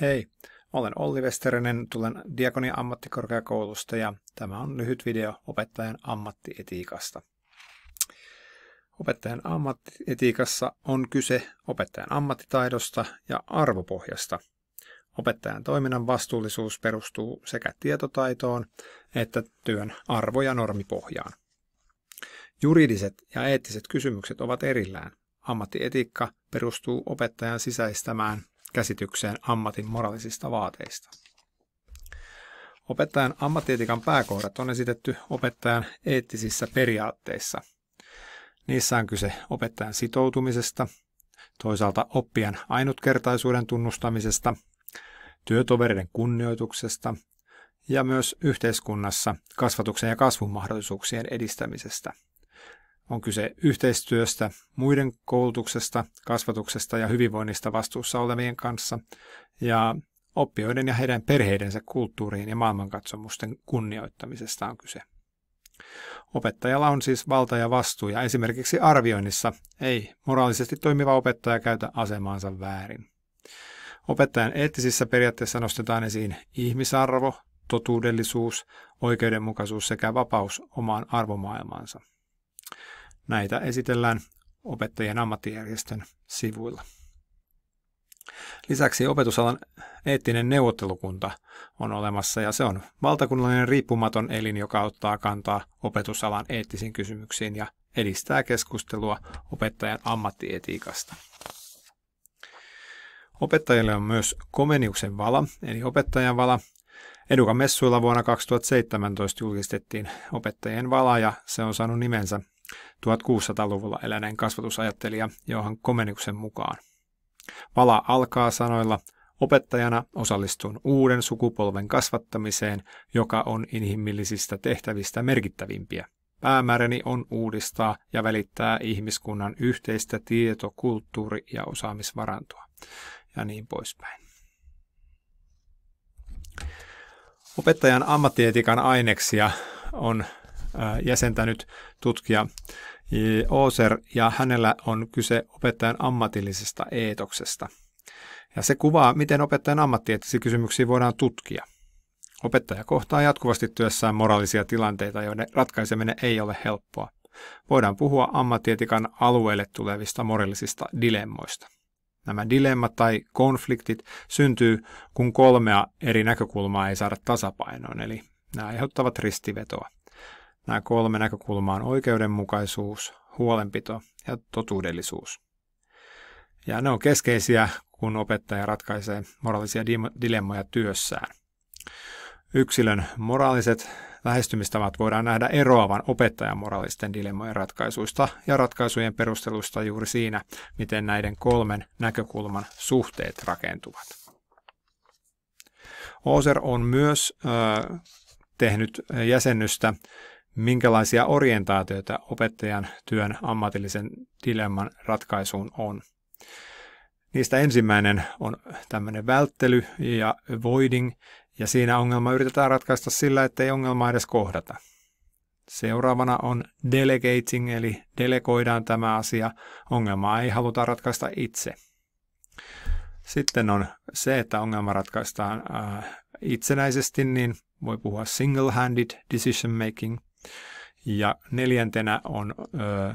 Hei, olen Olli Westerinen, tulen Diakonia ammattikorkeakoulusta ja tämä on lyhyt video opettajan ammattietiikasta. Opettajan ammattietiikassa on kyse opettajan ammattitaidosta ja arvopohjasta. Opettajan toiminnan vastuullisuus perustuu sekä tietotaitoon että työn arvo- ja normipohjaan. Juridiset ja eettiset kysymykset ovat erillään. Ammattietiikka perustuu opettajan sisäistämään käsitykseen ammatin moraalisista vaateista. Opettajan ammattietikan pääkohdat on esitetty opettajan eettisissä periaatteissa. Niissä on kyse opettajan sitoutumisesta, toisaalta oppijan ainutkertaisuuden tunnustamisesta, työtovereiden kunnioituksesta ja myös yhteiskunnassa kasvatuksen ja kasvun mahdollisuuksien edistämisestä – on kyse yhteistyöstä muiden koulutuksesta, kasvatuksesta ja hyvinvoinnista vastuussa olevien kanssa ja oppijoiden ja heidän perheidensä kulttuuriin ja maailmankatsomusten kunnioittamisesta on kyse. Opettajalla on siis valta ja vastuu ja esimerkiksi arvioinnissa ei moraalisesti toimiva opettaja käytä asemaansa väärin. Opettajan eettisissä periaatteissa nostetaan esiin ihmisarvo, totuudellisuus, oikeudenmukaisuus sekä vapaus omaan arvomaailmaansa – Näitä esitellään opettajien ammattijärjestön sivuilla. Lisäksi opetusalan eettinen neuvottelukunta on olemassa ja se on valtakunnallinen riippumaton elin, joka ottaa kantaa opetusalan eettisiin kysymyksiin ja edistää keskustelua opettajan ammattietiikasta. Opettajille on myös Komeniuksen vala, eli opettajan vala. Edukan messuilla vuonna 2017 julkistettiin opettajien vala ja se on saanut nimensä 1600-luvulla eläneen kasvatusajattelija Johan Komeniuksen mukaan. Vala alkaa sanoilla, opettajana osallistun uuden sukupolven kasvattamiseen, joka on inhimillisistä tehtävistä merkittävimpiä. Päämääräni on uudistaa ja välittää ihmiskunnan yhteistä tieto-, kulttuuri- ja osaamisvarantoa. Ja niin poispäin. Opettajan ammattietikan aineksia on jäsentänyt tutkija Oser, ja hänellä on kyse opettajan ammatillisesta eetoksesta. Ja se kuvaa, miten opettajan ammattieettisiä kysymyksiä voidaan tutkia. Opettaja kohtaa jatkuvasti työssään moraalisia tilanteita, joiden ratkaiseminen ei ole helppoa. Voidaan puhua ammattietikan alueelle tulevista moraalisista dilemmoista. Nämä dilemmat tai konfliktit syntyy, kun kolmea eri näkökulmaa ei saada tasapainoon, eli nämä aiheuttavat ristivetoa. Nämä kolme näkökulmaa on oikeudenmukaisuus, huolenpito ja totuudellisuus. Ja ne on keskeisiä, kun opettaja ratkaisee moraalisia dilemmoja työssään. Yksilön moraaliset lähestymistavat voidaan nähdä eroavan opettajan moraalisten dilemmojen ratkaisuista ja ratkaisujen perustelusta juuri siinä, miten näiden kolmen näkökulman suhteet rakentuvat. Oser on myös ö, tehnyt jäsennystä minkälaisia orientaatioita opettajan työn ammatillisen dilemman ratkaisuun on. Niistä ensimmäinen on tämmöinen välttely ja avoiding, ja siinä ongelma yritetään ratkaista sillä, ettei ongelmaa edes kohdata. Seuraavana on delegating, eli delegoidaan tämä asia. Ongelmaa ei haluta ratkaista itse. Sitten on se, että ongelma ratkaistaan äh, itsenäisesti, niin voi puhua single-handed decision making – ja neljäntenä on ö,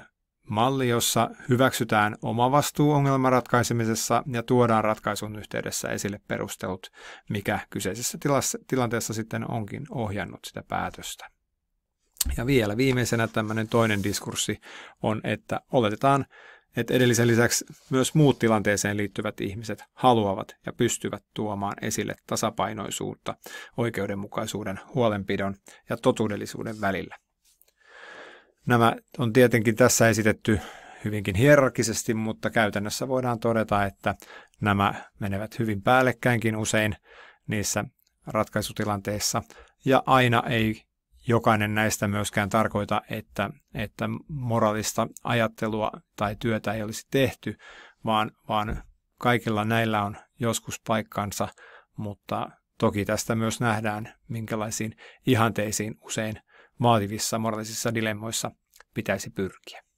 malli, jossa hyväksytään oma vastuu ongelman ratkaisemisessa ja tuodaan ratkaisun yhteydessä esille perustelut, mikä kyseisessä tilassa, tilanteessa sitten onkin ohjannut sitä päätöstä. Ja vielä viimeisenä tämmöinen toinen diskurssi on, että oletetaan, että edellisen lisäksi myös muut tilanteeseen liittyvät ihmiset haluavat ja pystyvät tuomaan esille tasapainoisuutta, oikeudenmukaisuuden, huolenpidon ja totuudellisuuden välillä. Nämä on tietenkin tässä esitetty hyvinkin hierarkisesti, mutta käytännössä voidaan todeta, että nämä menevät hyvin päällekkäinkin usein niissä ratkaisutilanteissa. Ja aina ei jokainen näistä myöskään tarkoita, että, että moraalista ajattelua tai työtä ei olisi tehty, vaan, vaan kaikilla näillä on joskus paikkansa, mutta toki tästä myös nähdään, minkälaisiin ihanteisiin usein vaativissa moraalisissa dilemmoissa pitäisi pyrkiä.